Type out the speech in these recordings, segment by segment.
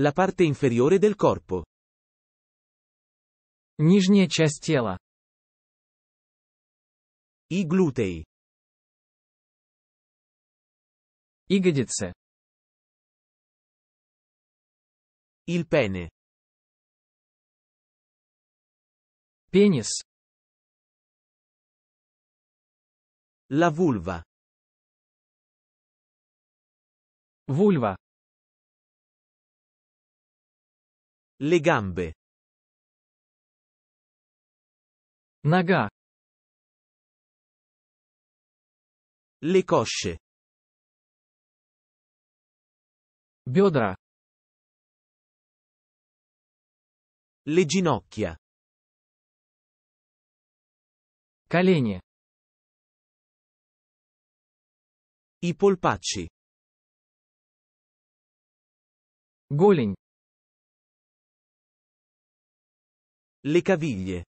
La parte inferiore del corpo. Нижняя часть тела. I glutei. Ягодицы. Il pene. Пенис. La vulva. Vulva. Le gambe. Naga. Le cosce. Бедра. Le ginocchia. Колени. I polpacci. Голень. Le caviglie.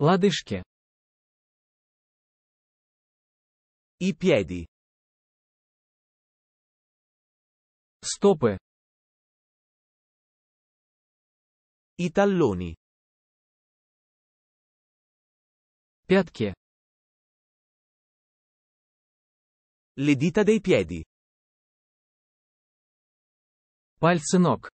Лодыжки. I piedi. Стопы. I talloni. Пятки. Le dita dei piedi. Пальцы ног.